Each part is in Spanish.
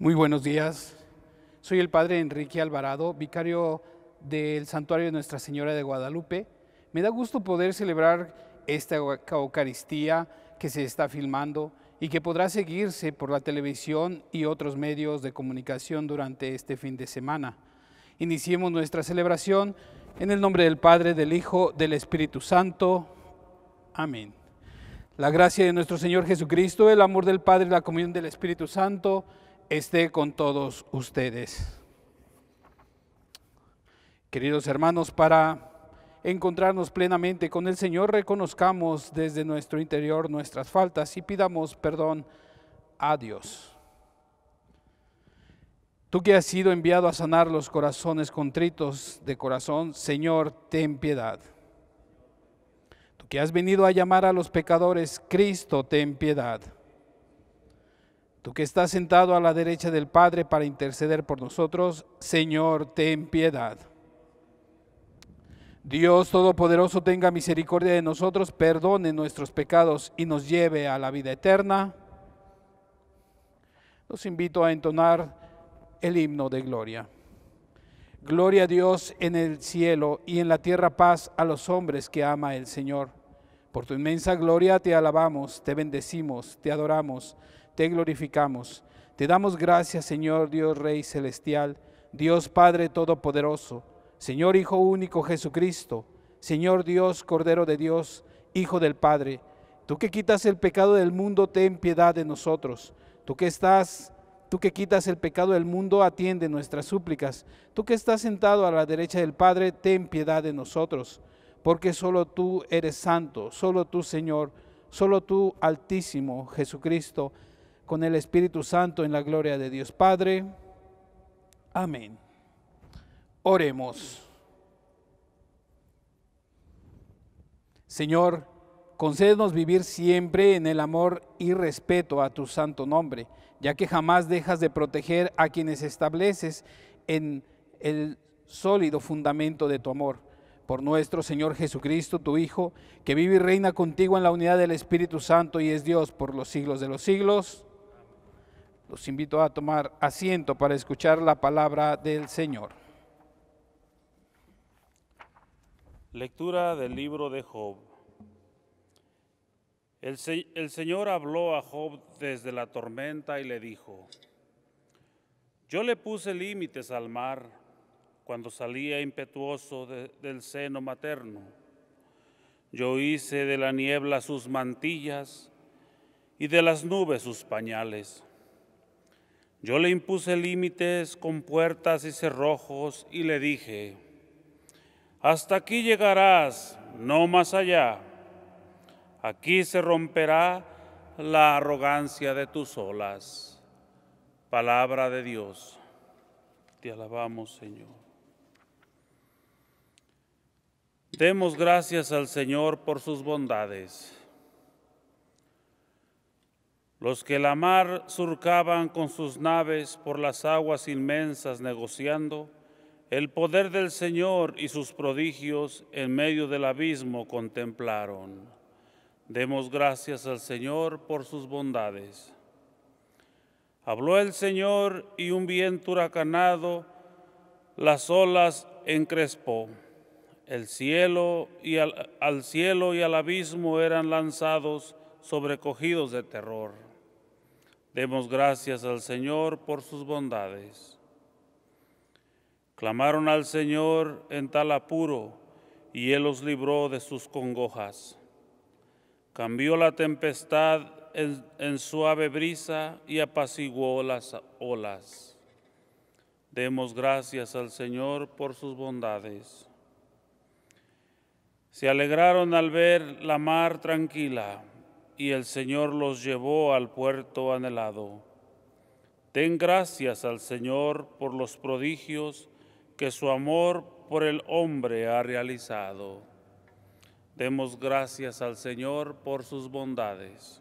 Muy buenos días. Soy el padre Enrique Alvarado, vicario del Santuario de Nuestra Señora de Guadalupe. Me da gusto poder celebrar esta Eucaristía que se está filmando y que podrá seguirse por la televisión y otros medios de comunicación durante este fin de semana. Iniciemos nuestra celebración en el nombre del Padre, del Hijo, del Espíritu Santo. Amén. La gracia de nuestro Señor Jesucristo, el amor del Padre, la comunión del Espíritu Santo esté con todos ustedes. Queridos hermanos, para encontrarnos plenamente con el Señor, reconozcamos desde nuestro interior nuestras faltas y pidamos perdón a Dios. Tú que has sido enviado a sanar los corazones contritos de corazón, Señor, ten piedad. Tú que has venido a llamar a los pecadores, Cristo, ten piedad. Tú que estás sentado a la derecha del Padre para interceder por nosotros, Señor, ten piedad. Dios Todopoderoso tenga misericordia de nosotros, perdone nuestros pecados y nos lleve a la vida eterna. Los invito a entonar el himno de gloria. Gloria a Dios en el cielo y en la tierra paz a los hombres que ama el Señor. Por tu inmensa gloria te alabamos, te bendecimos, te adoramos, te glorificamos. Te damos gracias, Señor Dios Rey Celestial, Dios Padre Todopoderoso, Señor Hijo Único Jesucristo, Señor Dios Cordero de Dios, Hijo del Padre. Tú que quitas el pecado del mundo, ten piedad de nosotros. Tú que estás, tú que quitas el pecado del mundo, atiende nuestras súplicas. Tú que estás sentado a la derecha del Padre, ten piedad de nosotros porque solo tú eres santo, solo tú Señor, solo tú Altísimo Jesucristo, con el Espíritu Santo en la gloria de Dios Padre. Amén. Oremos. Señor, concédenos vivir siempre en el amor y respeto a tu santo nombre, ya que jamás dejas de proteger a quienes estableces en el sólido fundamento de tu amor por nuestro Señor Jesucristo, tu Hijo, que vive y reina contigo en la unidad del Espíritu Santo y es Dios por los siglos de los siglos. Los invito a tomar asiento para escuchar la palabra del Señor. Lectura del libro de Job. El, Señor habló a Job desde la tormenta y le dijo, yo le puse límites al mar cuando salía impetuoso del seno materno. Yo hice de la niebla sus mantillas y de las nubes sus pañales. Yo le impuse límites con puertas y cerrojos y le dije, hasta aquí llegarás, no más allá. Aquí se romperá la arrogancia de tus olas. Palabra de Dios. Te alabamos, Señor. Demos gracias al Señor por sus bondades. Los que la mar surcaban con sus naves por las aguas inmensas negociando, el poder del Señor y sus prodigios en medio del abismo contemplaron. Demos gracias al Señor por sus bondades. Habló el Señor y un viento huracanado las olas encrespó. El cielo y al, cielo y al abismo eran lanzados, sobrecogidos de terror. Demos gracias al Señor por sus bondades. Clamaron al Señor en tal apuro, y Él los libró de sus congojas. Cambió la tempestad en, en, suave brisa y apaciguó las olas. Demos gracias al Señor por sus bondades. Se alegraron al ver la mar tranquila y el Señor los llevó al puerto anhelado. Den gracias al Señor por los prodigios que su amor por el hombre ha realizado. Demos gracias al Señor por sus bondades.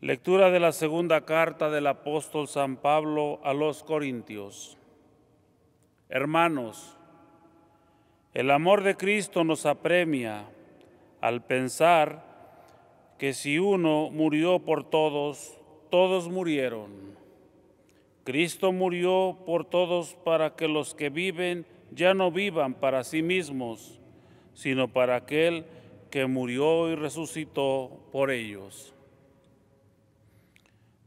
Lectura de la segunda carta del apóstol San Pablo a los Corintios. Hermanos, el amor de Cristo nos apremia al pensar que si uno murió por todos, todos murieron. Cristo murió por todos para que los que viven ya no vivan para sí mismos, sino para aquel que murió y resucitó por ellos.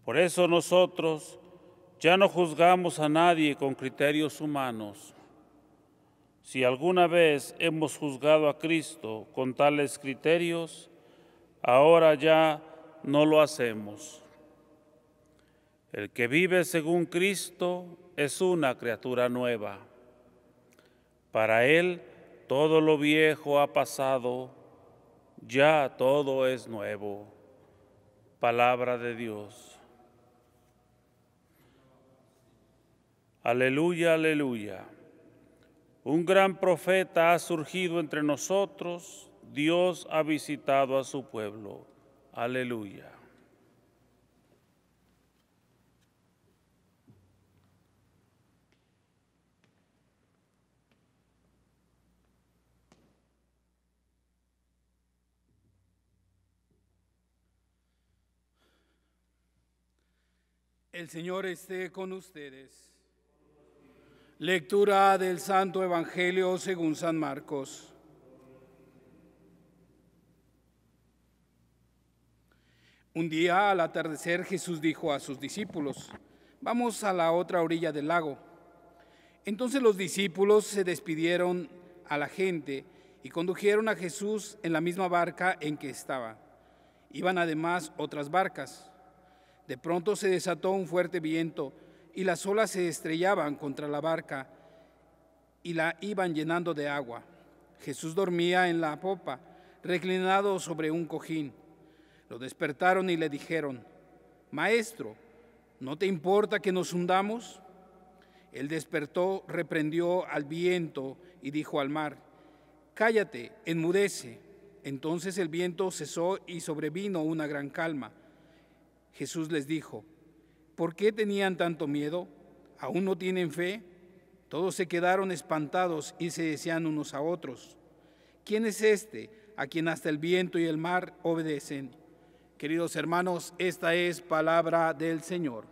Por eso nosotros ya no juzgamos a nadie con criterios humanos si alguna vez hemos juzgado a Cristo con tales criterios, ahora ya no lo hacemos. El que vive según Cristo es una criatura nueva. Para él todo lo viejo ha pasado, ya todo es nuevo. Palabra de Dios. Aleluya, aleluya. Un gran profeta ha surgido entre nosotros, Dios ha visitado a su pueblo. Aleluya. El Señor esté con ustedes. Lectura del Santo Evangelio según San Marcos. Un día al atardecer Jesús dijo a sus discípulos, vamos a la otra orilla del lago. Entonces los discípulos se despidieron a la gente y condujeron a Jesús en la misma barca en que estaba. Iban además otras barcas. De pronto se desató un fuerte viento y las olas se estrellaban contra la barca y la iban llenando de agua. Jesús dormía en la popa, reclinado sobre un cojín. Lo despertaron y le dijeron, Maestro, ¿no te importa que nos hundamos? Él despertó, reprendió al viento y dijo al mar, Cállate, enmudece. Entonces el viento cesó y sobrevino una gran calma. Jesús les dijo, ¿Por qué tenían tanto miedo? ¿Aún no tienen fe? Todos se quedaron espantados y se decían unos a otros, ¿quién es este a quien hasta el viento y el mar obedecen? Queridos hermanos, esta es palabra del Señor.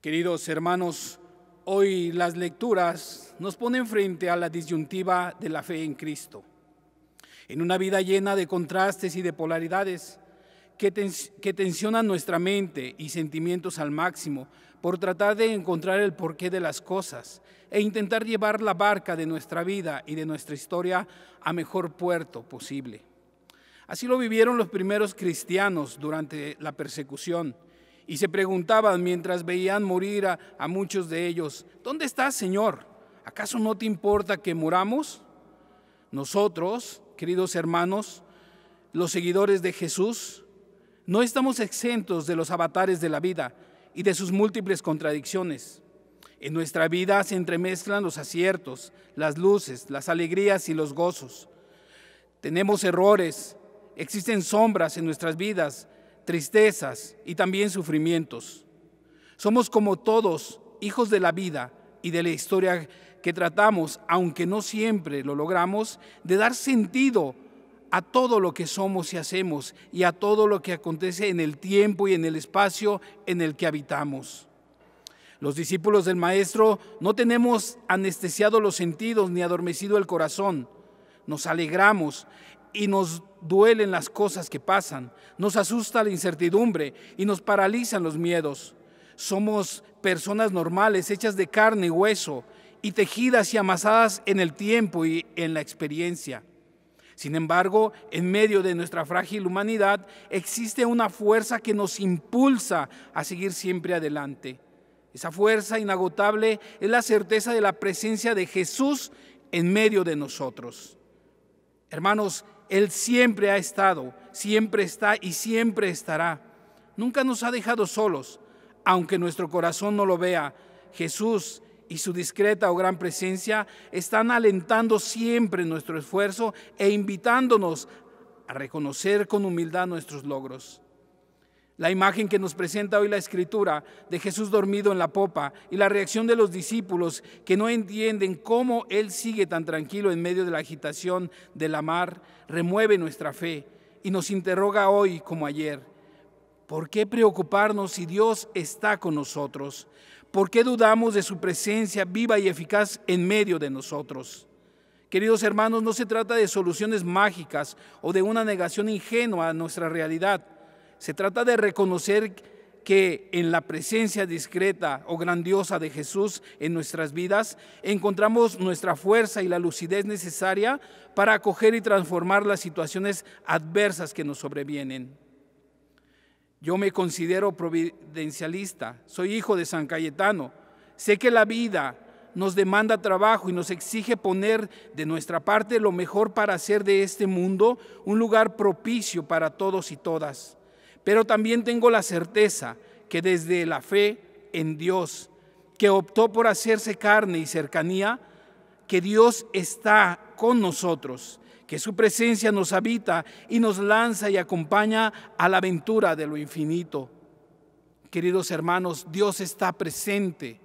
Queridos hermanos, hoy las lecturas nos ponen frente a la disyuntiva de la fe en Cristo. En una vida llena de contrastes y de polaridades, que, tensionan nuestra mente y sentimientos al máximo por tratar de encontrar el porqué de las cosas e intentar llevar la barca de nuestra vida y de nuestra historia a mejor puerto posible. Así lo vivieron los primeros cristianos durante la persecución y se preguntaban mientras veían morir a, a, muchos de ellos, ¿dónde estás, Señor? ¿Acaso no te importa que muramos? Nosotros, queridos hermanos, los seguidores de Jesús, no estamos exentos de los avatares de la vida y de sus múltiples contradicciones. En nuestra vida se entremezclan los aciertos, las luces, las alegrías y los gozos. Tenemos errores, existen sombras en nuestras vidas, tristezas y también sufrimientos. Somos como todos hijos de la vida y de la historia que tratamos, aunque no siempre lo logramos, de dar sentido a todo lo que somos y hacemos y a todo lo que acontece en el tiempo y en el espacio en el que habitamos. Los discípulos del Maestro no tenemos anestesiados los sentidos ni adormecido el corazón. Nos alegramos y nos duelen las cosas que pasan. Nos asusta la incertidumbre y nos paralizan los miedos. Somos personas normales, hechas de carne y hueso y tejidas y amasadas en el tiempo y en la experiencia. Sin embargo, en medio de nuestra frágil humanidad existe una fuerza que nos impulsa a seguir siempre adelante. Esa fuerza inagotable es la certeza de la presencia de Jesús en medio de nosotros. Hermanos, Él siempre ha estado, siempre está y siempre estará. Nunca nos ha dejado solos, aunque nuestro corazón no lo vea. Jesús y su discreta o gran presencia están alentando siempre nuestro esfuerzo e invitándonos a reconocer con humildad nuestros logros. La imagen que nos presenta hoy la escritura de Jesús dormido en la popa y la reacción de los discípulos que no entienden cómo Él sigue tan tranquilo en medio de la agitación de la mar, remueve nuestra fe y nos interroga hoy como ayer. ¿Por qué preocuparnos si Dios está con nosotros? ¿Por qué dudamos de su presencia viva y eficaz en medio de nosotros? Queridos hermanos, no se trata de soluciones mágicas o de una negación ingenua a nuestra realidad. Se trata de reconocer que en la presencia discreta o grandiosa de Jesús en nuestras vidas encontramos nuestra fuerza y la lucidez necesaria para acoger y transformar las situaciones adversas que nos sobrevienen. Yo me considero providencialista, soy hijo de San Cayetano. Sé que la vida nos demanda trabajo y nos exige poner de nuestra parte lo mejor para hacer de este mundo un lugar propicio para todos y todas. Pero también tengo la certeza que desde la fe en Dios, que optó por hacerse carne y cercanía, que Dios está con nosotros su presencia nos habita y nos lanza y acompaña a la aventura de lo infinito. Queridos hermanos, Dios está presente.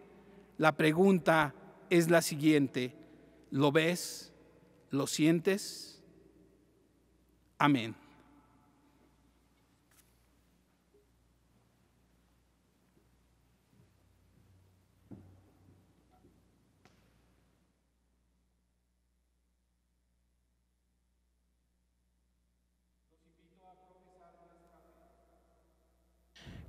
La pregunta es la siguiente. ¿Lo ves? ¿Lo sientes? Amén.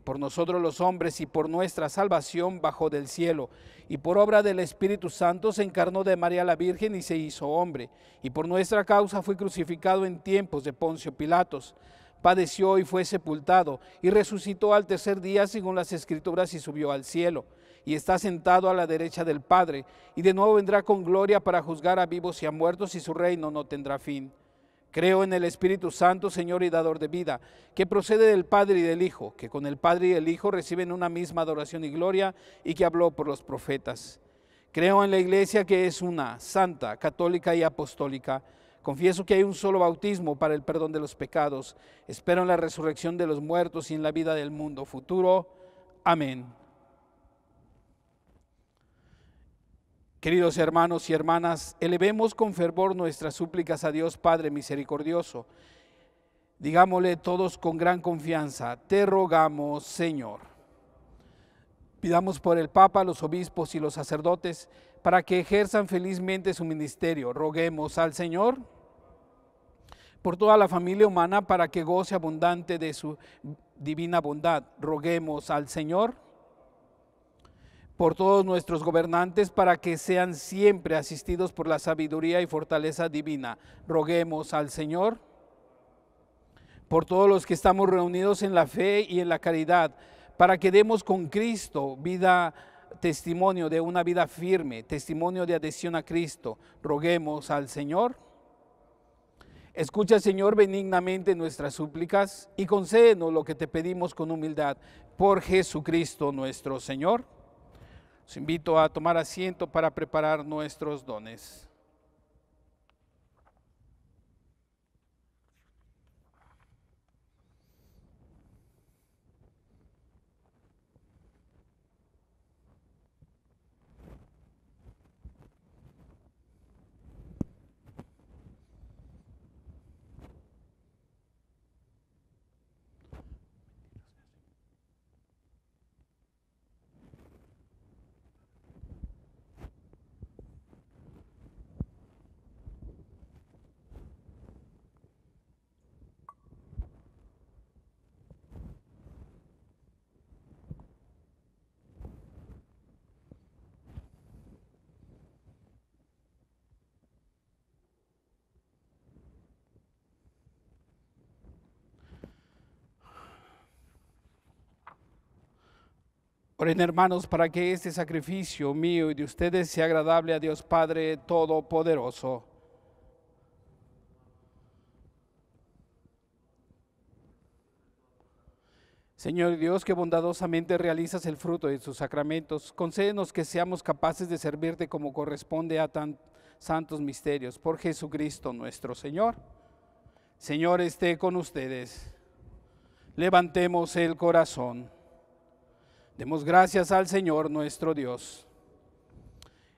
por nosotros los hombres y por nuestra salvación bajó del cielo, y por obra del Espíritu Santo se encarnó de María la Virgen y se hizo hombre, y por nuestra causa fue crucificado en tiempos de Poncio Pilatos, padeció y fue sepultado, y resucitó al tercer día según las escrituras y subió al cielo, y está sentado a la derecha del Padre, y de nuevo vendrá con gloria para juzgar a vivos y a muertos, y su reino no tendrá fin. Creo en el Espíritu Santo, Señor y dador de vida, que procede del Padre y del Hijo, que con el Padre y el Hijo reciben una misma adoración y gloria y que habló por los profetas. Creo en la Iglesia que es una, santa, católica y apostólica. Confieso que hay un solo bautismo para el perdón de los pecados. Espero en la resurrección de los muertos y en la vida del mundo futuro. Amén. Queridos hermanos y hermanas, elevemos con fervor nuestras súplicas a Dios Padre misericordioso. Digámosle todos con gran confianza, te rogamos Señor. Pidamos por el Papa, los obispos y los sacerdotes para que ejerzan felizmente su ministerio. Roguemos al Señor por toda la familia humana para que goce abundante de su divina bondad. Roguemos al Señor por todos nuestros gobernantes para que sean siempre asistidos por la sabiduría y fortaleza divina. Roguemos al Señor por todos los que estamos reunidos en la fe y en la caridad, para que demos con Cristo vida, testimonio de una vida firme, testimonio de adhesión a Cristo. Roguemos al Señor. Escucha, Señor, benignamente nuestras súplicas y concédenos lo que te pedimos con humildad por Jesucristo nuestro Señor. Os invito a tomar asiento para preparar nuestros dones. Oren hermanos para que este sacrificio mío y de ustedes sea agradable a Dios Padre Todopoderoso. Señor Dios, que bondadosamente realizas el fruto de tus sacramentos, concédenos que seamos capaces de servirte como corresponde a tan santos misterios. Por Jesucristo nuestro Señor. Señor esté con ustedes. Levantemos el corazón. Demos gracias al Señor nuestro Dios.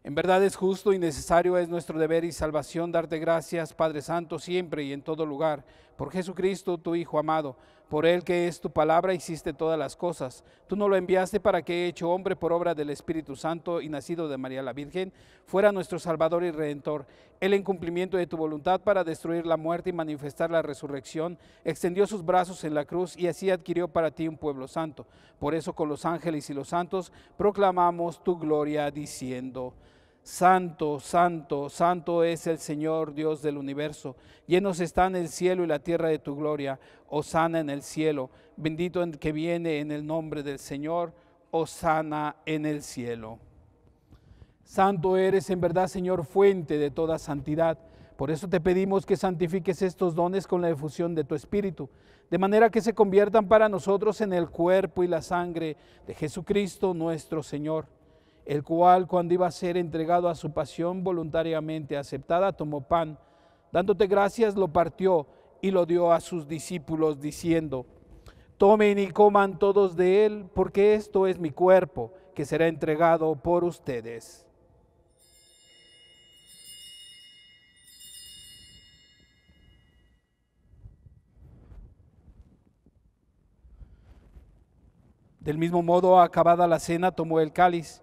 En verdad es justo y necesario es nuestro deber y salvación darte gracias, Padre Santo, siempre y en todo lugar, por Jesucristo, tu Hijo amado por él que es tu palabra hiciste todas las cosas. Tú no lo enviaste para que, hecho hombre por obra del Espíritu Santo y nacido de María la Virgen, fuera nuestro Salvador y Redentor. El en cumplimiento de tu voluntad para destruir la muerte y manifestar la resurrección, extendió sus brazos en la cruz y así adquirió para ti un pueblo santo. Por eso con los ángeles y los santos proclamamos tu gloria diciendo, Santo, santo, santo es el Señor Dios del universo. Llenos están el cielo y la tierra de tu gloria. Osana en el cielo. Bendito el que viene en el nombre del Señor. Osana en el cielo. Santo eres en verdad, Señor, fuente de toda santidad. Por eso te pedimos que santifiques estos dones con la difusión de tu Espíritu, de manera que se conviertan para nosotros en el cuerpo y la sangre de Jesucristo nuestro Señor el cual cuando iba a ser entregado a su pasión voluntariamente aceptada, tomó pan, dándote gracias, lo partió y lo dio a sus discípulos, diciendo, tomen y coman todos de él, porque esto es mi cuerpo, que será entregado por ustedes. Del mismo modo, acabada la cena, tomó el cáliz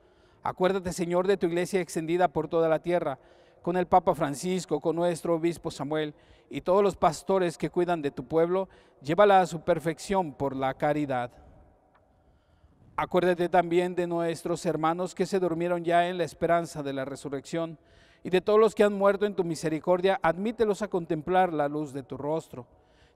Acuérdate, Señor, de tu iglesia extendida por toda la tierra, con el Papa Francisco, con nuestro obispo Samuel y todos los pastores que cuidan de tu pueblo, llévala a su perfección por la caridad. Acuérdate también de nuestros hermanos que se durmieron ya en la esperanza de la resurrección y de todos los que han muerto en tu misericordia, admítelos a contemplar la luz de tu rostro.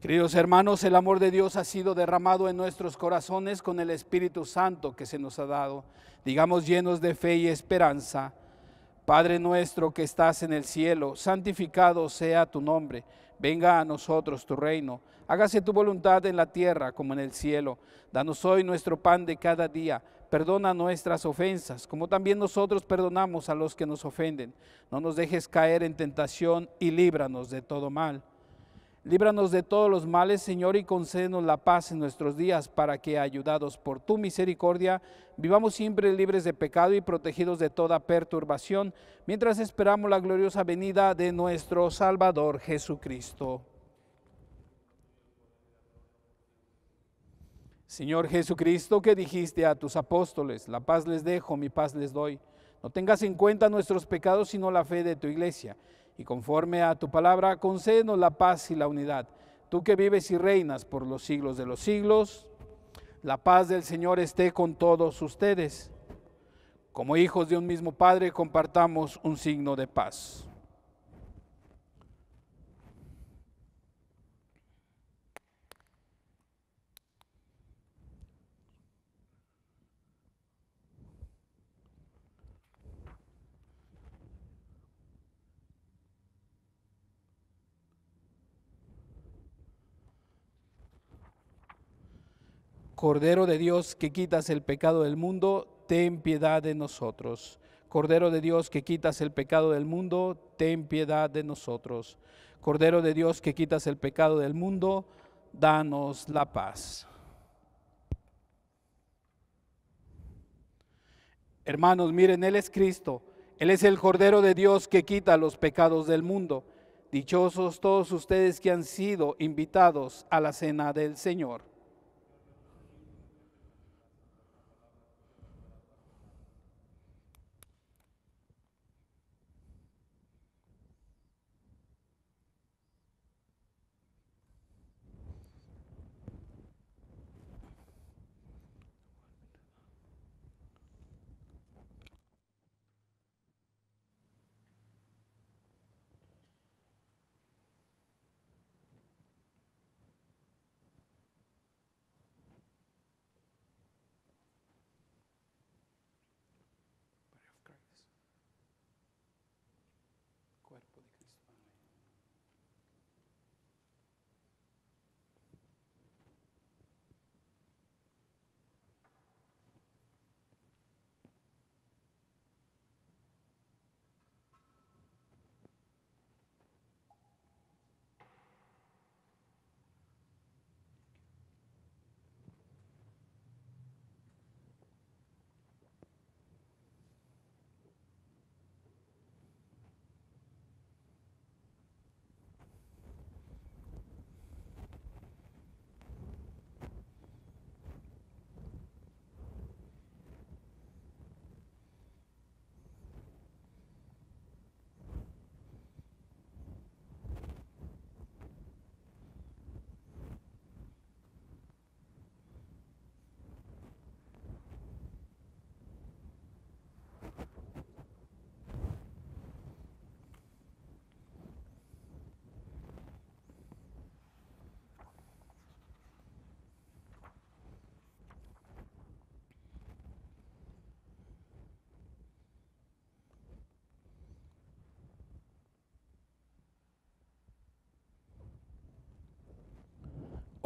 Queridos hermanos, el amor de Dios ha sido derramado en nuestros corazones con el Espíritu Santo que se nos ha dado, digamos llenos de fe y esperanza. Padre nuestro que estás en el cielo, santificado sea tu nombre, venga a nosotros tu reino, hágase tu voluntad en la tierra como en el cielo. Danos hoy nuestro pan de cada día, perdona nuestras ofensas, como también nosotros perdonamos a los que nos ofenden. No nos dejes caer en tentación y líbranos de todo mal Líbranos de todos los males, Señor, y concédenos la paz en nuestros días, para que, ayudados por tu misericordia, vivamos siempre libres de pecado y protegidos de toda perturbación, mientras esperamos la gloriosa venida de nuestro Salvador Jesucristo. Señor Jesucristo, que dijiste a tus apóstoles, la paz les dejo, mi paz les doy. No tengas en cuenta nuestros pecados, sino la fe de tu iglesia y conforme a tu palabra, concédenos la paz y la unidad. Tú que vives y reinas por los siglos de los siglos, la paz del Señor esté con todos ustedes. Como hijos de un mismo Padre, compartamos un signo de paz. Cordero de Dios que quitas el pecado del mundo, ten piedad de nosotros. Cordero de Dios que quitas el pecado del mundo, ten piedad de nosotros. Cordero de Dios que quitas el pecado del mundo, danos la paz. Hermanos, miren, Él es Cristo. Él es el Cordero de Dios que quita los pecados del mundo. Dichosos todos ustedes que han sido invitados a la cena del Señor.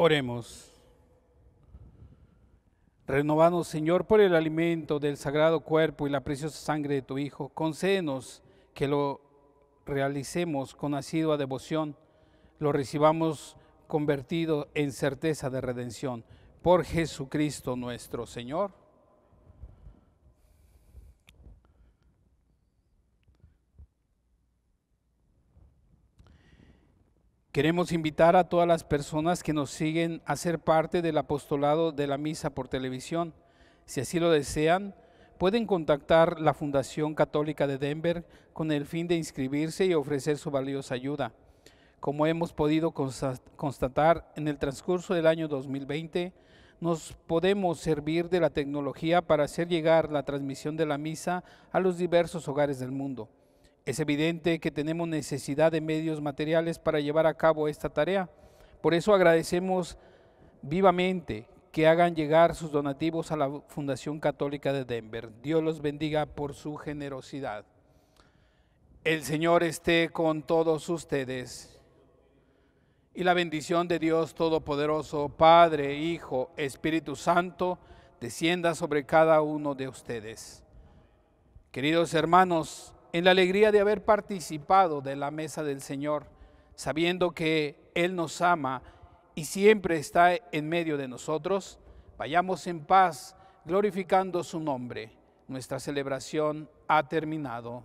Oremos. Renovanos, Señor, por el alimento del sagrado cuerpo y la preciosa sangre de tu Hijo. Concédenos que lo realicemos con asidua devoción, lo recibamos convertido en certeza de redención. Por Jesucristo nuestro Señor. Queremos invitar a todas las personas que nos siguen a ser parte del apostolado de la misa por televisión. Si así lo desean, pueden contactar la Fundación Católica de Denver con el fin de inscribirse y ofrecer su valiosa ayuda. Como hemos podido constatar en el transcurso del año 2020, nos podemos servir de la tecnología para hacer llegar la transmisión de la misa a los diversos hogares del mundo. Es evidente que tenemos necesidad de medios materiales para llevar a cabo esta tarea. Por eso agradecemos vivamente que hagan llegar sus donativos a la Fundación Católica de Denver. Dios los bendiga por su generosidad. El Señor esté con todos ustedes. Y la bendición de Dios Todopoderoso, Padre, Hijo, Espíritu Santo, descienda sobre cada uno de ustedes. Queridos hermanos, en la alegría de haber participado de la mesa del Señor, sabiendo que Él nos ama y siempre está en medio de nosotros, vayamos en paz glorificando su nombre. Nuestra celebración ha terminado.